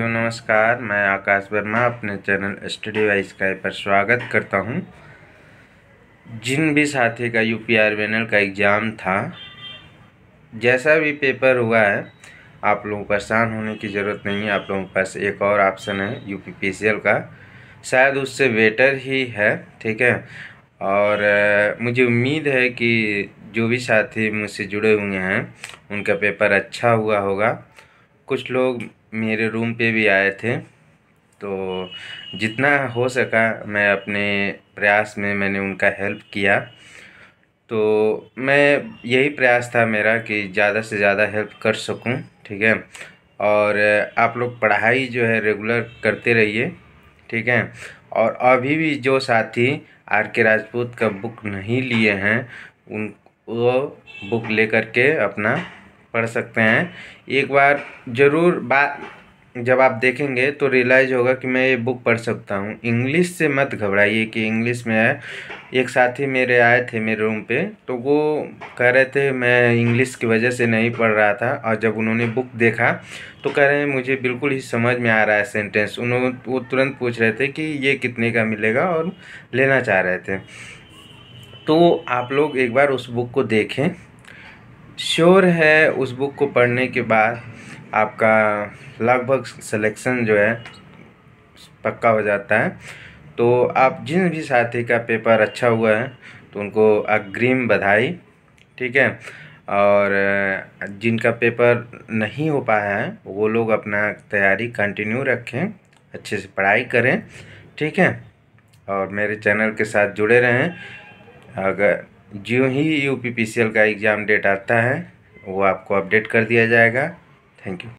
नमस्कार मैं आकाश वर्मा अपने चैनल स्टडी वाइज का पर स्वागत करता हूं जिन भी साथी का यू पी आर वेनल का एग्ज़ाम था जैसा भी पेपर हुआ है आप लोगों परेशान होने की ज़रूरत नहीं है आप लोगों के पास एक और ऑप्शन है U P P C L का शायद उससे बेटर ही है ठीक है और मुझे उम्मीद है कि जो भी साथी मुझसे जुड़े हुए हैं उनका पेपर अच्छा हुआ होगा कुछ लोग मेरे रूम पे भी आए थे तो जितना हो सका मैं अपने प्रयास में मैंने उनका हेल्प किया तो मैं यही प्रयास था मेरा कि ज़्यादा से ज़्यादा हेल्प कर सकूं ठीक है और आप लोग पढ़ाई जो है रेगुलर करते रहिए ठीक है और अभी भी जो साथी आर के राजपूत का बुक नहीं लिए हैं उन वो बुक लेकर के अपना पढ़ सकते हैं एक बार ज़रूर बात जब आप देखेंगे तो रियलाइज़ होगा कि मैं ये बुक पढ़ सकता हूँ इंग्लिश से मत घबराइए कि इंग्लिश में है एक साथी मेरे आए थे मेरे रूम पे तो वो कह रहे थे मैं इंग्लिश की वजह से नहीं पढ़ रहा था और जब उन्होंने बुक देखा तो कह रहे हैं मुझे बिल्कुल ही समझ में आ रहा है सेंटेंस उन्होंने वो तुरंत पूछ रहे थे कि ये कितने का मिलेगा और लेना चाह रहे थे तो आप लोग एक बार उस बुक को देखें श्योर है उस बुक को पढ़ने के बाद आपका लगभग सिलेक्शन जो है पक्का हो जाता है तो आप जिन भी साथी का पेपर अच्छा हुआ है तो उनको अग्रिम बधाई ठीक है और जिनका पेपर नहीं हो पाया है वो लोग अपना तैयारी कंटिन्यू रखें अच्छे से पढ़ाई करें ठीक है और मेरे चैनल के साथ जुड़े रहें अगर जो ही U P P C L का एग्ज़ाम डेट आता है वो आपको अपडेट कर दिया जाएगा थैंक यू